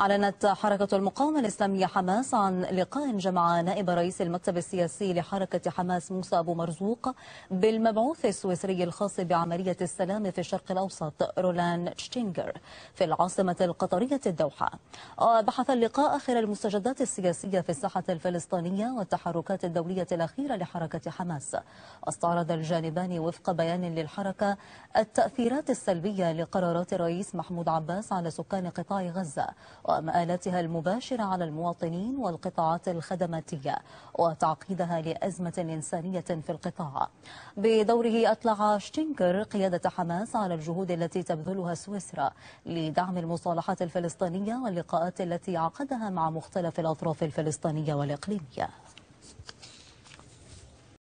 أعلنت حركة المقاومة الإسلامية حماس عن لقاء جمع نائب رئيس المكتب السياسي لحركة حماس موسى أبو مرزوق بالمبعوث السويسري الخاص بعملية السلام في الشرق الأوسط رولان تشتينجر في العاصمة القطرية الدوحة وبحث اللقاء آخر المستجدات السياسية في الساحة الفلسطينية والتحركات الدولية الأخيرة لحركة حماس واستعرض الجانبان وفق بيان للحركة التأثيرات السلبية لقرارات الرئيس محمود عباس على سكان قطاع غزة ومآلاتها المباشرة على المواطنين والقطاعات الخدماتية وتعقيدها لأزمة إنسانية في القطاع بدوره أطلع شتينكر قيادة حماس على الجهود التي تبذلها سويسرا لدعم المصالحات الفلسطينية واللقاءات التي عقدها مع مختلف الأطراف الفلسطينية والإقليمية